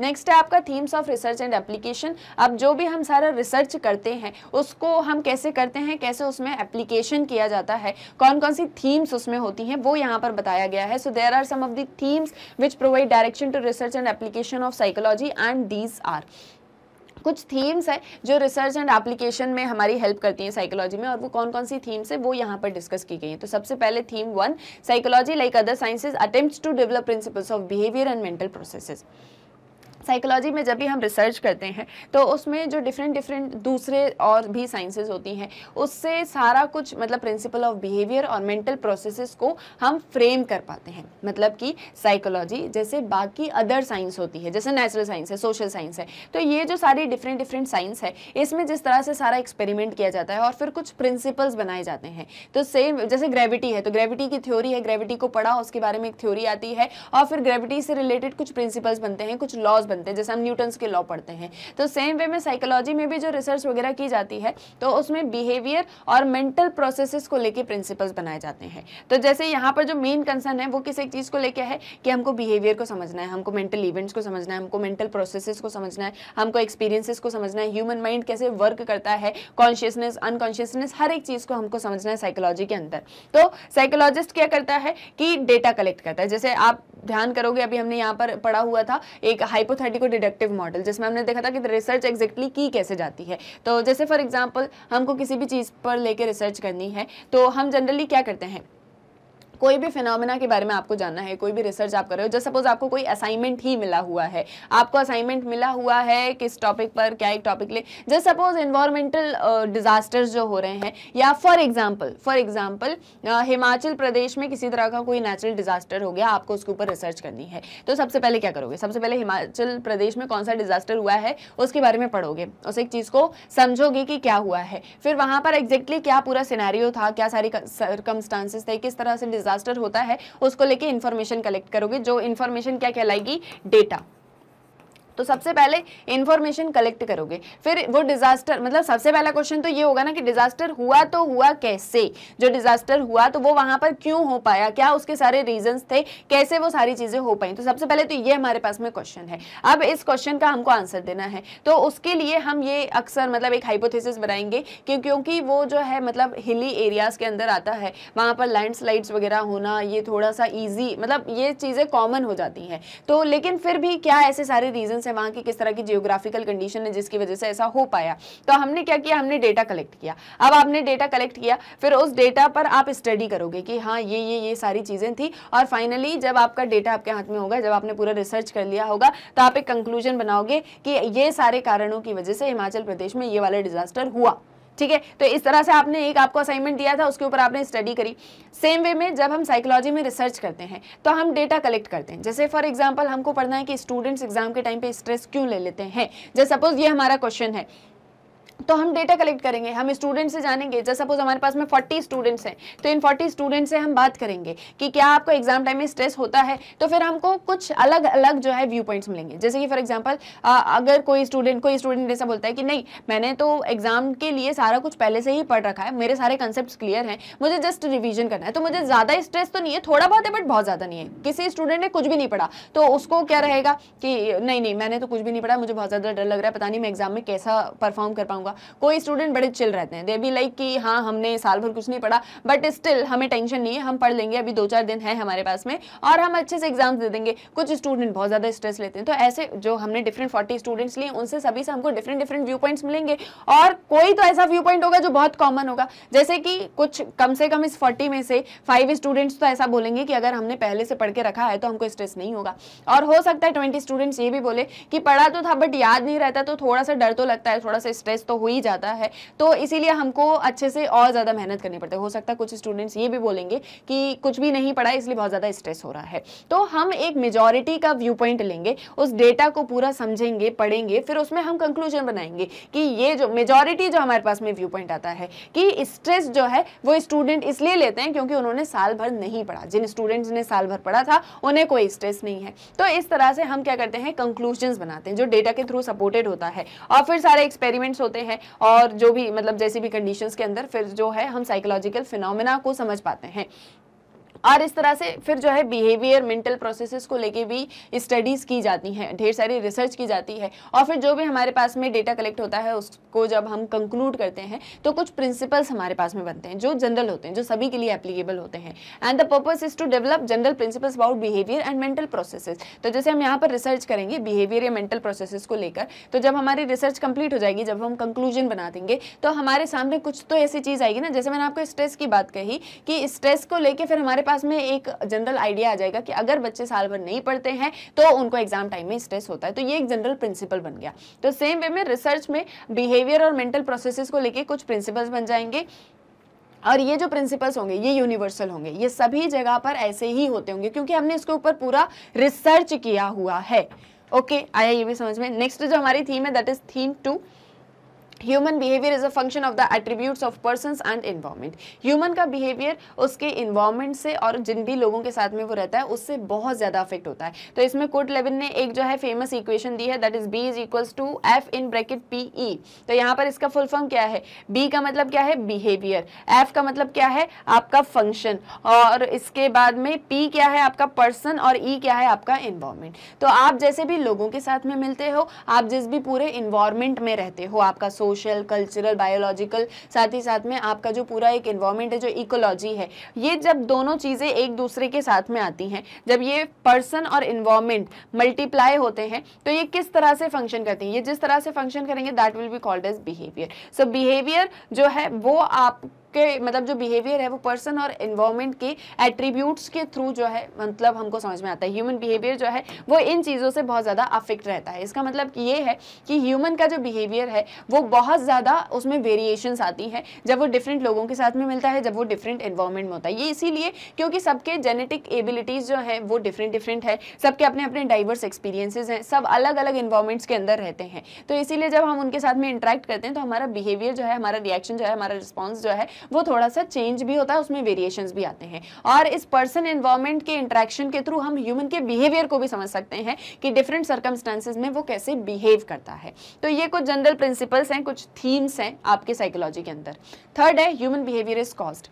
Next है आपका themes of research and application अब जो भी हम सारा रिसर्च करते हैं उसको हम कैसे करते हैं कैसे उसमें एप्लीकेशन किया जाता है कौन कौन सी थीम्स उसमें होती हैं वो यहाँ पर बताया गया है so there are some of the themes which provide direction to research and application of psychology and these are कुछ थीम्स है जो रिसर्च एंड एप्लीकेशन में हमारी हेल्प करती हैं साइकोलॉजी में और वो कौन कौन सी थीम्स है वो यहाँ पर डिस्कस की गई हैं तो सबसे पहले theme one psychology like other sciences attempts to develop principles of behaviour and mental processes psychology में जब भी हम रिसर्च करते हैं तो उसमें जो डिफरेंट डिफरेंट दूसरे और भी साइंसेस होती हैं उससे सारा कुछ मतलब प्रिंसिपल ऑफ बिहेवियर और मेंटल प्रोसेसेस को हम फ्रेम कर पाते हैं मतलब कि साइकोलॉजी जैसे बाकी अदर साइंस होती है जैसे नेचुरल साइंस है सोशल साइंस है तो ये जो सारी डिफरेंट डिफरेंट साइंस है इसमें जिस तरह से सारा एक्सपेरिमेंट किया जाता है और फिर कुछ प्रिंसिपल्स बनाए जाते हैं तो सेम जैसे ग्रेविटी है तो ग्रेविटी की थ्योरी है ग्रेविटी को पढ़ा उसके बारे में एक थ्योरी आती है और फिर ग्रेविटी से रिलेटेड कुछ प्रिंसिपल्स बनते हैं कुछ लॉज बनते हैं जैसे हम न्यूटन्स के लॉ पढ़ते हैं तो सेम वे में साइकोलॉजी में भी जो रिसर्च वगैरह की जाती है तो उसमें बिहेवियर और मेंटल प्रोसेसेस को लेकर प्रिंसिपल्स बनाए जाते हैं तो जैसे यहाँ पर जो मेन कंसर्न है वो किस एक चीज़ को लेकर है कि हमको बिहेवियर को समझना है हमको मेंटल इवेंट्स को समझना है हमको मेंटल प्रोसेसेस को समझना है हमको एक्सपीरियंसेस को समझना है ह्यूमन माइंड कैसे वर्क करता है कॉन्शियसनेस अनकॉन्शियसनेस हर एक चीज़ को हमको समझना है साइकोलॉजी के अंदर तो साइकोलॉजिस्ट क्या करता है कि डेटा कलेक्ट करता है जैसे आप ध्यान करोगे अभी हमने यहाँ पर पढ़ा हुआ था एक हाइपोथ हाइपोथेटिको डिडक्टिव मॉडल जिसमें हमने देखा था कि रिसर्च एग्जैक्टली की कैसे जाती है तो जैसे फॉर एग्जाम्पल हमको किसी भी चीज़ पर लेकर रिसर्च करनी है तो हम जनरली क्या करते हैं कोई भी फिनोमिना के बारे में आपको जानना है कोई भी रिसर्च आप कर रहे हो जस्ट सपोज आपको कोई असाइनमेंट ही मिला हुआ है आपको असाइनमेंट मिला हुआ है किस टॉपिक पर क्या एक टॉपिक ले जस्ट सपोज इन्वायरमेंटल डिजास्टर्स जो हो रहे हैं या for example for example Himachal Pradesh में किसी तरह का कोई नेचुरल डिजास्टर हो गया आपको उसके ऊपर रिसर्च करनी है तो सबसे पहले क्या करोगे सबसे पहले हिमाचल प्रदेश में कौन सा डिजास्टर हुआ है उसके बारे में पढ़ोगे उस एक चीज़ को समझोगे कि क्या हुआ है फिर वहाँ पर एग्जैक्टली exactly क्या पूरा सिनेरियो था क्या सारी सर्कमस्टांसेस थे किस तरह से डिजास्टर डिजास्टर होता है उसको लेके इन्फॉर्मेशन कलेक्ट करोगे जो इन्फॉर्मेशन क्या कहलाएगी डेटा तो सबसे पहले इन्फॉर्मेशन कलेक्ट करोगे फिर वो डिजास्टर मतलब सबसे पहला क्वेश्चन तो ये होगा ना कि डिजास्टर हुआ तो हुआ कैसे जो डिजास्टर हुआ तो वो वहां पर क्यों हो पाया क्या उसके सारे रीजन थे कैसे वो सारी चीजें हो पाई तो सबसे पहले तो ये हमारे पास में क्वेश्चन है अब इस क्वेश्चन का हमको आंसर देना है तो उसके लिए हम ये अक्सर मतलब एक हाइपोथेसिस बनाएंगे क्योंकि वो जो है मतलब हिली एरियाज के अंदर आता है वहां पर लैंडस्लाइड्स वगैरह होना ये थोड़ा सा इजी मतलब ये चीज़ें कॉमन हो जाती हैं तो लेकिन फिर भी क्या ऐसे सारे रीजन्स है वहां की किस तरह की जियोग्राफिकल कंडीशन है जिसकी वजह से ऐसा हो पाया तो हमने क्या किया हमने डेटा कलेक्ट किया अब आपने डेटा कलेक्ट किया फिर उस डेटा पर आप स्टडी करोगे कि हाँ ये ये ये सारी चीज़ें थी और फाइनली जब आपका डेटा आपके हाथ में होगा जब आपने पूरा रिसर्च कर लिया होगा तो आप एक कंक्लूजन बनाओगे कि ये सारे कारणों की वजह से हिमाचल प्रदेश में ये वाला डिजास्टर हुआ ठीक है तो इस तरह से आपने एक आपको असाइनमेंट दिया था उसके ऊपर आपने स्टडी करी सेम वे में जब हम साइकोलॉजी में रिसर्च करते हैं तो हम डेटा कलेक्ट करते हैं जैसे फॉर एग्जाम्पल हमको पढ़ना है कि स्टूडेंट्स एग्जाम के टाइम पे स्ट्रेस क्यों ले लेते हैं जैसे सपोज ये हमारा क्वेश्चन है तो हम डेटा कलेक्ट करेंगे हम स्टूडेंट से जानेंगे जैसे सपोज हमारे पास में 40 स्टूडेंट्स हैं तो इन 40 स्टूडेंट्स से हम बात करेंगे कि क्या आपको एग्जाम टाइम में स्ट्रेस होता है तो फिर हमको कुछ अलग अलग जो है व्यू पॉइंट्स मिलेंगे जैसे कि फॉर एग्जाम्पल अगर कोई स्टूडेंट कोई स्टूडेंट ऐसा बोलता है कि नहीं मैंने तो एग्जाम के लिए सारा कुछ पहले से ही पढ़ रखा है मेरे सारे कंसेप्ट क्लियर हैं मुझे जस्ट रिविजन करना है तो मुझे ज़्यादा स्ट्रेस तो नहीं है थोड़ा बहुत है बट बहुत ज़्यादा नहीं है किसी स्टूडेंट ने कुछ भी नहीं पढ़ा तो उसको क्या रहेगा कि नहीं नहीं मैंने तो कुछ भी नहीं पढ़ा मुझे बहुत ज़्यादा डर लग रहा है पता नहीं मैं एग्जाम में कैसा परफॉर्म कर पाऊंगा होगा कोई स्टूडेंट बड़े चिल रहते हैं दे बी लाइक कि हाँ हमने साल भर कुछ नहीं पढ़ा बट स्टिल हमें टेंशन नहीं है हम पढ़ लेंगे अभी दो चार दिन है हमारे पास में और हम अच्छे से एग्जाम दे देंगे कुछ स्टूडेंट बहुत ज़्यादा स्ट्रेस लेते हैं तो ऐसे जो हमने डिफरेंट फोर्टी स्टूडेंट्स लिए उनसे सभी से हमको डिफरेंट डिफरेंट व्यू पॉइंट्स मिलेंगे और कोई तो ऐसा व्यू पॉइंट होगा जो बहुत कॉमन होगा जैसे कि कुछ कम से कम इस फोर्टी में से फाइव स्टूडेंट्स तो ऐसा बोलेंगे कि अगर हमने पहले से पढ़ के रखा है तो हमको स्ट्रेस नहीं होगा और हो सकता है ट्वेंटी स्टूडेंट्स ये भी बोले कि पढ़ा तो था बट याद नहीं रहता तो थोड़ा सा डर तो लगता है थोड़ा सा स्ट्रेस तो हो ही जाता है तो इसीलिए हमको अच्छे से और ज़्यादा मेहनत करनी पड़ती है हो सकता है कुछ स्टूडेंट्स ये भी बोलेंगे कि कुछ भी नहीं पढ़ा इसलिए बहुत ज़्यादा स्ट्रेस हो रहा है तो हम एक मेजोरिटी का व्यू पॉइंट लेंगे उस डेटा को पूरा समझेंगे पढ़ेंगे फिर उसमें हम कंक्लूजन बनाएंगे कि ये जो मेजोरिटी जो हमारे पास में व्यू पॉइंट आता है कि स्ट्रेस जो है वो स्टूडेंट इसलिए लेते हैं क्योंकि उन्होंने साल भर नहीं पढ़ा जिन स्टूडेंट्स ने साल भर पढ़ा था उन्हें कोई स्ट्रेस नहीं है तो इस तरह से हम क्या करते हैं कंक्लूजन बनाते हैं जो डेटा के थ्रू सपोर्टेड होता है और फिर सारे एक्सपेरिमेंट्स होते हैं हैं और जो भी मतलब जैसी भी कंडीशंस के अंदर फिर जो है हम साइकोलॉजिकल फिनोमिना को समझ पाते हैं और इस तरह से फिर जो है बिहेवियर मेंटल प्रोसेसेस को लेके भी स्टडीज़ की जाती हैं ढेर सारी रिसर्च की जाती है और फिर जो भी हमारे पास में डेटा कलेक्ट होता है उसको जब हम कंक्लूड करते हैं तो कुछ प्रिंसिपल्स हमारे पास में बनते हैं जो जनरल होते हैं जो सभी के लिए एप्लीकेबल होते हैं and the purpose is to develop general principles about behaviour and mental processes तो जैसे हम यहाँ पर रिसर्च करेंगे बिहेवियर या मेंटल प्रोसेसेस को लेकर तो जब हमारी रिसर्च कंप्लीट हो जाएगी जब हम कंक्लूजन बना देंगे तो हमारे सामने कुछ तो ऐसी चीज़ आएगी ना जैसे मैंने आपको स्ट्रेस की बात कही कि स्ट्रेस को लेकर फिर हमारे पास में एक जनरल आइडिया आ जाएगा कि अगर बच्चे साल भर नहीं पढ़ते हैं तो उनको एग्जाम टाइम में स्ट्रेस होता है तो ये एक जनरल प्रिंसिपल बन गया तो सेम वे में रिसर्च में बिहेवियर और मेंटल प्रोसेसेस को लेके कुछ प्रिंसिपल्स बन जाएंगे और ये जो प्रिंसिपल्स होंगे ये यूनिवर्सल होंगे ये सभी जगह पर ऐसे ही होते होंगे क्योंकि हमने इसके ऊपर पूरा रिसर्च किया हुआ है ओके okay, आया ये भी समझ में नेक्स्ट जो हमारी थीम है that is theme two human behaviour is a function of the attributes of person and environment human का बिहेवियर उसके इन्वायरमेंट से और जिन भी लोगों के साथ में वो रहता है उससे बहुत ज़्यादा अफेक्ट होता है तो इसमें कोर्ट लेवन ने एक जो है फेमस इक्वेशन दी है that is B is equal to F in bracket P E तो यहाँ पर इसका फुल फॉर्म क्या है बी का मतलब क्या है बिहेवियर एफ का मतलब क्या है आपका फंक्शन और इसके बाद में पी क्या है आपका पर्सन और ई e क्या है आपका इन्वायरमेंट तो आप जैसे भी लोगों के साथ में मिलते हो आप जिस भी पूरे इन्वायरमेंट में रहते हो आपका सोच सोशल कल्चरल बायोलॉजिकल साथ ही साथ में आपका जो पूरा एक इन्वायरमेंट है जो इकोलॉजी है ये जब दोनों चीज़ें एक दूसरे के साथ में आती हैं जब ये पर्सन और इन्वायरमेंट मल्टीप्लाई होते हैं तो ये किस तरह से फंक्शन करती हैं ये जिस तरह से फंक्शन करेंगे that will be called as behaviour so behaviour जो है वो आप के मतलब जो बिहेवियर है वो पर्सन और इन्वायरमेंट के एट्रीब्यूट्स के थ्रू जो है मतलब हमको समझ में आता है ह्यूमन बिहेवियर जो है वो इन चीज़ों से बहुत ज़्यादा अफेक्ट रहता है इसका मतलब ये है कि ह्यूमन का जो बिहेवियर है वो बहुत ज़्यादा उसमें वेरिएशंस आती हैं जब वो डिफरेंट लोगों के साथ में मिलता है जब वो डिफरेंट इन्वायरमेंट में होता है ये इसीलिए क्योंकि सबके जेनेटिक एबिलिटीज़ जो हैं वो डिफरेंट डिफरेंट है सबके अपने अपने डाइवर्स एक्सपीरियंसेस हैं सब अलग अलग इन्वायरमेंट्स के अंदर रहते हैं तो इसीलिए जब हम उनके साथ में इंटरेक्ट करते हैं तो हमारा बिहेवियर जो है हमारा रिएक्शन जो है हमारा रिस्पॉन्स जो है वो थोड़ा सा चेंज भी होता है उसमें वेरिएशन भी आते हैं और इस पर्सन इन्वायरमेंट के इंट्रैक्शन के थ्रू हम ह्यूमन के बिहेवियर को भी समझ सकते हैं कि डिफरेंट सर्कमस्टांसिस में वो कैसे बिहेव करता है तो ये कुछ जनरल प्रिंसिपल्स हैं कुछ थीम्स हैं आपके साइकोलॉजी के अंदर थर्ड है human behaviour is caused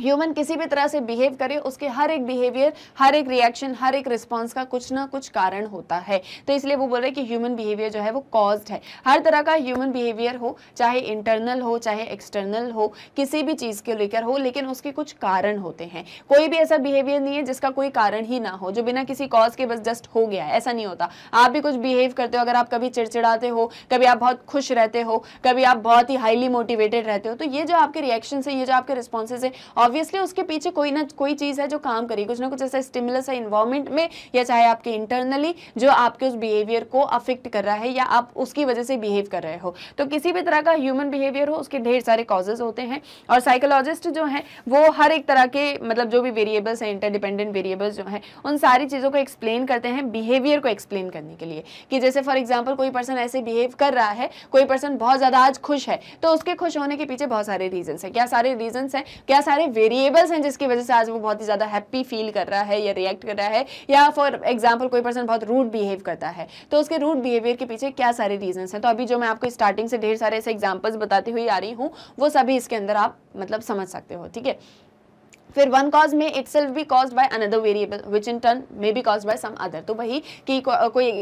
human किसी भी तरह से बिहेव करे उसके हर एक बिहेवियर हर एक रिएक्शन हर एक रिस्पॉन्स का कुछ ना कुछ कारण होता है तो इसलिए वो बोल रहे हैं कि ह्यूमन बिहेवियर जो है वो कॉज्ड है हर तरह का ह्यूमन बिहेवियर हो चाहे इंटरनल हो चाहे एक्सटर्नल हो किसी भी चीज़ को लेकर हो लेकिन उसके कुछ कारण होते हैं कोई भी ऐसा बिहेवियर नहीं है जिसका कोई कारण ही ना हो जो बिना किसी कॉज के बस जस्ट हो गया है ऐसा नहीं होता आप भी कुछ बिहेव करते हो अगर आप कभी चिड़चिड़ाते हो कभी आप बहुत खुश रहते हो कभी आप बहुत ही हाईली मोटिवेटेड रहते हो तो ये जो आपके रिएक्शन है ये जो आपके रिस्पॉन्सेज है ऑब्वियसली उसके पीछे कोई ना कोई चीज़ है जो काम करेगी कुछ ना कुछ ऐसा स्टिमुलस है इन्वायरमेंट में या चाहे आपके इंटरनली जो आपके उस बिहेवियर को अफेक्ट कर रहा है या आप उसकी वजह से बिहेव कर रहे हो तो किसी भी तरह का ह्यूमन बिहेवियर हो उसके ढेर सारे कॉजेज होते हैं और साइकोलॉजिस्ट जो हैं वो हर एक तरह के मतलब जो भी वेरिएबल्स हैं इंटरडिपेंडेंट वेरिएबल्स जो हैं उन सारी चीज़ों को एक्सप्लेन करते हैं बिहेवियर को एक्सप्लेन करने के लिए कि जैसे फॉर एग्जाम्पल कोई पर्सन ऐसे बिहेव कर रहा है कोई पर्सन बहुत ज़्यादा आज खुश है तो उसके खुश होने के पीछे बहुत सारे रीजन्स हैं क्या सारे रीजन्स हैं क्या सारे वेरिएबल्स हैं जिसकी वजह से आज वो बहुत ही ज़्यादा हैप्पी फील कर रहा है या रिएक्ट कर रहा है या फॉर एग्जाम्पल कोई पर्सन बहुत रूड बिहेव करता है तो उसके रूड बिहेवियर के पीछे क्या सारे रीजन हैं तो अभी जो मैं आपको स्टार्टिंग से ढेर सारे ऐसे एग्जाम्पल्स बताती हुई आ रही हूँ वो सभी इसके अंदर आप मतलब समझ सकते हो ठीक है फिर one cause may itself be caused by another variable which in turn may be caused by some other तो वही कि को, कोई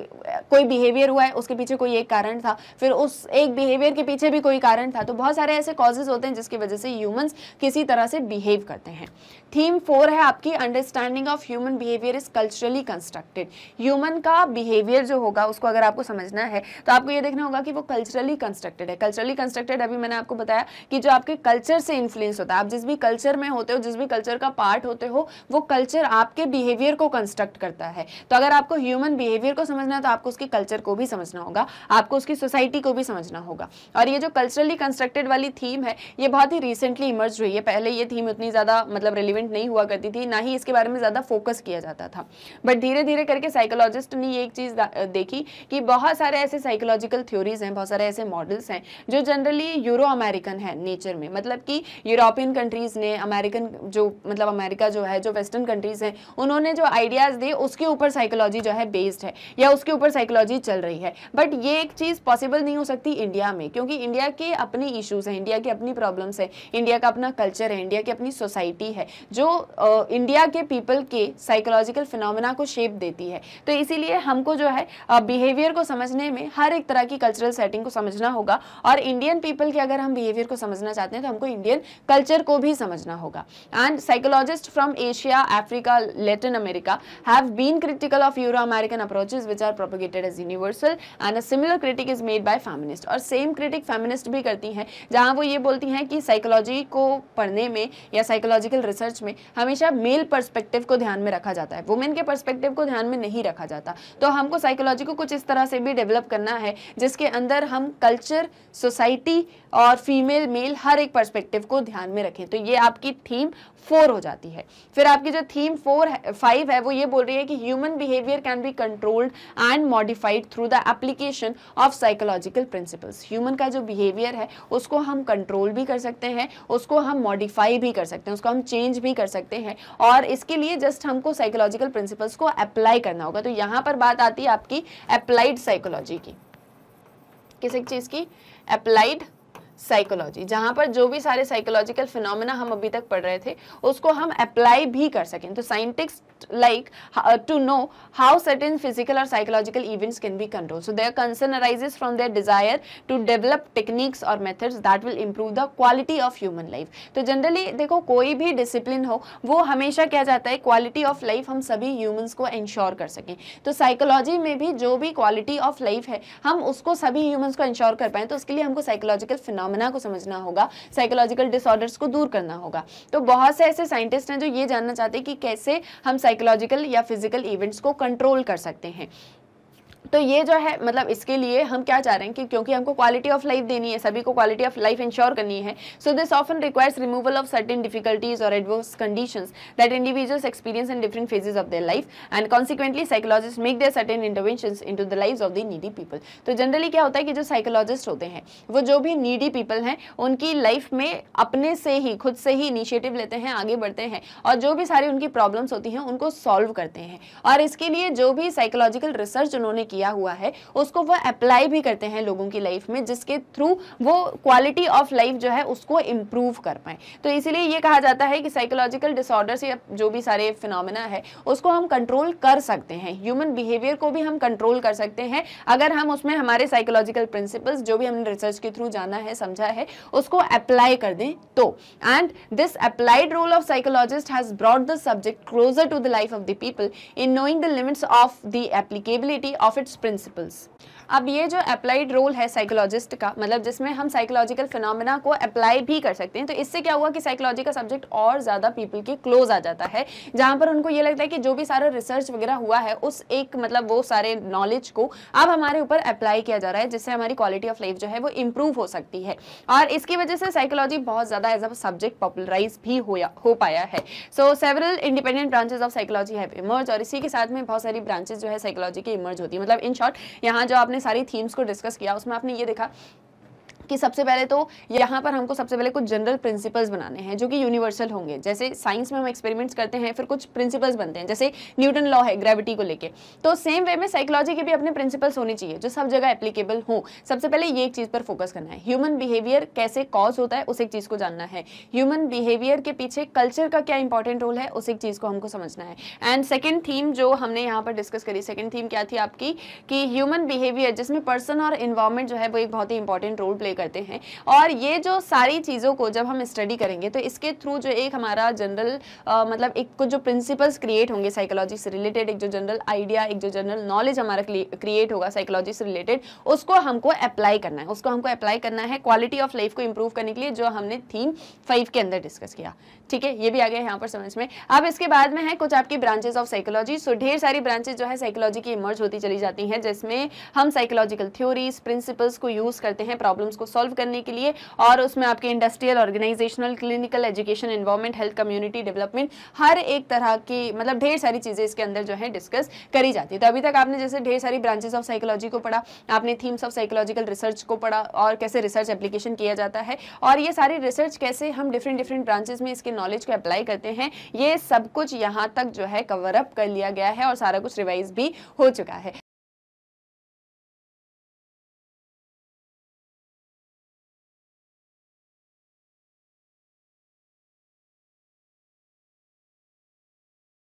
कोई बिहेवियर हुआ है उसके पीछे कोई एक कारण था फिर उस एक बिहेवियर के पीछे भी कोई कारण था तो बहुत सारे ऐसे कॉजेज होते हैं जिसकी वजह से ह्यूमन्स किसी तरह से बिहेव करते हैं थीम फोर है आपकी understanding of human behaviour is culturally constructed human का बिहेवियर जो होगा उसको अगर आपको समझना है तो आपको ये देखना होगा कि वो कल्चरली कंस्ट्रक्टेड है कल्चरली कंस्ट्रक्टेड अभी मैंने आपको बताया कि जो आपके कल्चर से इन्फ्लुएंस होता है आप जिस भी कल्चर में होते हो जिस भी कल्चर कल्चर का पार्ट होते हो वो कल्चर आपके बिहेवियर को कंस्ट्रक्ट करता है तो अगर आपको ह्यूमन बिहेवियर को समझना है तो आपको उसके कल्चर को भी समझना होगा आपको उसकी सोसाइटी को भी समझना होगा और ये जो कल्चरली कंस्ट्रक्टेड वाली थीम है ये बहुत ही रिसेंटली इमर्ज हुई है पहले ये थीम उतनी ज़्यादा मतलब रेलिवेंट नहीं हुआ करती थी ना ही इसके बारे में ज़्यादा फोकस किया जाता था बट धीरे धीरे करके साइकोलॉजिस्ट ने ये एक चीज़ देखी कि बहुत सारे ऐसे साइकोलॉजिकल थ्योरीज हैं बहुत सारे ऐसे मॉडल्स हैं जो जनरली यूरो अमेरिकन है नेचर में मतलब कि यूरोपियन कंट्रीज़ ने अमेरिकन जो मतलब अमेरिका जो है जो वेस्टर्न कंट्रीज़ हैं उन्होंने जो आइडियाज़ दिए उसके ऊपर साइकोलॉजी जो है बेस्ड है या उसके ऊपर साइकोलॉजी चल रही है बट ये एक चीज़ पॉसिबल नहीं हो सकती इंडिया में क्योंकि इंडिया के अपने इशूज़ हैं इंडिया की अपनी प्रॉब्लम्स हैं इंडिया का अपना कल्चर है इंडिया की अपनी सोसाइटी है जो इंडिया के पीपल के साइकोलॉजिकल फिनोमिना को शेप देती है तो इसीलिए हमको जो है बिहेवियर को समझने में हर एक तरह की कल्चरल सेटिंग को समझना होगा और इंडियन पीपल के अगर हम बिहेवियर को समझना चाहते हैं तो हमको इंडियन कल्चर को भी समझना होगा and psychologists from Asia, Africa, Latin America have been critical of Euro-American approaches which are propagated as universal and a similar critic is made by feminist और same critic feminist भी करती हैं जहाँ वो ये बोलती हैं कि psychology को पढ़ने में या psychological research में हमेशा male perspective को ध्यान में रखा जाता है women के perspective को ध्यान में नहीं रखा जाता तो हमको psychology को कुछ इस तरह से भी डेवलप करना है जिसके अंदर हम कल्चर सोसाइटी और फीमेल मेल हर एक पर्सपेक्टिव को ध्यान में रखें तो ये आपकी थीम फोर हो जाती है फिर आपकी जो थीम फोर फाइव है वो ये बोल रही है कि human behaviour can be controlled and modified through the application of psychological principles human का जो बिहेवियर है उसको हम कंट्रोल भी कर सकते हैं उसको हम मॉडिफाई भी कर सकते हैं उसको हम चेंज भी कर सकते हैं और इसके लिए जस्ट हमको साइकोलॉजिकल प्रिंसिपल्स को अप्लाई करना होगा तो यहाँ पर बात आती है आपकी अप्लाइड साइकोलॉजी की किस एक चीज़ की अप्लाइड साइकोलॉजी जहां पर जो भी सारे साइकोलॉजिकल फिनोमेना हम अभी तक पढ़ रहे थे उसको हम अप्लाई भी कर सकें तो scientist like to know how certain physical और psychological events can be control so their concern arises from their desire to develop techniques और methods that will improve the quality of human life तो generally देखो कोई भी discipline हो वो हमेशा क्या जाता है क्वालिटी ऑफ लाइफ हम सभी ह्यूमन्स को इंश्योर कर सकें तो साइकोलॉजी में भी जो भी क्वालिटी ऑफ लाइफ है हम उसको सभी ह्यूमन्स को इंश्योर कर पाएं तो उसके लिए हमको साइकोलॉजिकल फिनोमिना फिनोमेना को समझना होगा साइकोलॉजिकल डिसऑर्डर्स को दूर करना होगा तो बहुत से ऐसे साइंटिस्ट हैं जो ये जानना चाहते हैं कि कैसे हम साइकोलॉजिकल या फिजिकल इवेंट्स को कंट्रोल कर सकते हैं तो ये जो है मतलब इसके लिए हम क्या चाह रहे हैं कि क्योंकि हमको क्वालिटी ऑफ लाइफ देनी है सभी को क्वालिटी ऑफ लाइफ इंश्योर करनी है so this often requires removal of certain difficulties और adverse condition that individuals experience in different phases of their life and consequently psychologist make their certain intervention in to the life of the needy people तो generally क्या होता है कि जो psychologist होते हैं वो जो भी नीडी पीपल हैं उनकी लाइफ में अपने से ही खुद से ही इनिशिएटिव लेते हैं आगे बढ़ते हैं और जो भी सारी उनकी प्रॉब्लम्स होती हैं उनको सॉल्व करते हैं और इसके लिए जो भी साइकोलॉजिकल रिसर्च उन्होंने किया दिया हुआ है उसको वह अप्लाई भी करते हैं लोगों की लाइफ में जिसके थ्रू वो क्वालिटी ऑफ लाइफ जो है उसको इम्प्रूव कर पाए तो इसीलिए ये कहा जाता है कि साइकोलॉजिकल डिसऑर्डर्स या जो भी सारे फिनोमिना है उसको हम कंट्रोल कर सकते हैं ह्यूमन बिहेवियर को भी हम कंट्रोल कर सकते हैं अगर हम उसमें हमारे साइकोलॉजिकल प्रिंसिपल्स जो भी हमने रिसर्च के थ्रू जाना है समझा है उसको अप्लाई कर दें तो and this applied role of psychologist has brought the subject closer to the life of the people in knowing the limits of the applicability of its principles. अब ये जो अप्लाइड रोल है साइकोलॉजिस्ट का मतलब जिसमें हम साइकोलॉजिकल फिनमिना को apply भी कर सकते हैं तो इससे क्या हुआ कि साइकोलॉजी का सब्जेक्ट और ज़्यादा पीपल के क्लोज आ जाता है जहाँ पर उनको ये लगता है कि जो भी सारा रिसर्च वगैरह हुआ है उस एक मतलब वो सारे नॉलेज को अब हमारे ऊपर अप्लाई किया जा रहा है जिससे हमारी क्वालिटी ऑफ लाइफ जो है वो इम्प्रूव हो सकती है और इसकी वजह से साइकोलॉजी बहुत ज़्यादा एज अ सब्जेक्ट पॉपुलराइज भी हो पाया है so several independent branches of psychology have emerge और इसी के साथ में बहुत सारी ब्रांचेज जो है साइकोलॉजी की इमर्ज होती है मतलब इन शॉर्ट यहाँ जो आप आपने सारी थीम्स को डिस्कस किया उसमें आपने ये देखा कि सबसे पहले तो यहाँ पर हमको सबसे पहले कुछ जनरल प्रिंसिपल्स बनाने हैं जो कि यूनिवर्सल होंगे जैसे साइंस में हम एक्सपेरिमेंट्स करते हैं फिर कुछ प्रिंसिपल्स बनते हैं जैसे न्यूटन लॉ है ग्रेविटी को लेके तो सेम वे में साइकोलॉजी के भी अपने प्रिंसिपल्स होने चाहिए जो सब जगह एप्लीकेबल हों सबसे पहले ये एक चीज़ पर फोकस करना है ह्यूमन बिहेवियर कैसे कॉज होता है उस एक चीज़ को जानना है ह्यूमन बिहेवियर के पीछे कल्चर का क्या इंपॉर्टेंट रोल है उस एक चीज़ को हमको समझना है एंड सेकेंड थीम जो हमने यहाँ पर डिस्कस करी सेकेंड थीम क्या थी आपकी कि ह्यूमन बिहेवियर जिसमें पर्सन और इन्वायरमेंट जो है वो एक बहुत ही इंपॉर्टेंट रोल प्ले प्ले करते हैं और ये जो सारी चीज़ों को जब हम स्टडी करेंगे तो इसके थ्रू जो एक हमारा जनरल मतलब एक कुछ जो प्रिंसिपल्स क्रिएट होंगे साइकोलॉजी से रिलेटेड एक जो जनरल आइडिया एक जो जनरल नॉलेज हमारा क्रिएट होगा साइकोलॉजी से रिलेटेड उसको हमको अप्लाई करना है उसको हमको अप्लाई करना है क्वालिटी ऑफ लाइफ को इम्प्रूव करने के लिए जो हमने थीम फाइव के अंदर डिस्कस किया ठीक है ये भी आ गया यहाँ पर समझ में अब इसके बाद में है कुछ आपकी ब्रांचेज ऑफ साइकोलॉजी सो ढेर सारी ब्रांचेज जो है साइकोलॉजी की इमर्ज होती चली जाती हैं जिसमें हम साइकोलॉजिकल थ्योरीज प्रिंसिपल्स को यूज़ करते हैं प्रॉब्लम्स को सॉल्व करने के लिए और उसमें आपके industrial organisational clinical education environment health community development हर एक तरह की मतलब ढेर सारी चीज़ें इसके अंदर जो है डिस्कस करी जाती है तो अभी तक आपने जैसे ढेर सारी ब्रांचेस ऑफ साइकोलॉजी को पढ़ा आपने थीम्स ऑफ साइकोलॉजिकल रिसर्च को पढ़ा और कैसे रिसर्च एप्लीकेशन किया जाता है और ये सारी रिसर्च कैसे हम डिफरेंट डिफरेंट ब्रांचेस में इसके नॉलेज को अप्लाई करते हैं ये सब कुछ यहाँ तक जो है कवरअप कर लिया गया है और सारा कुछ रिवाइज भी हो चुका है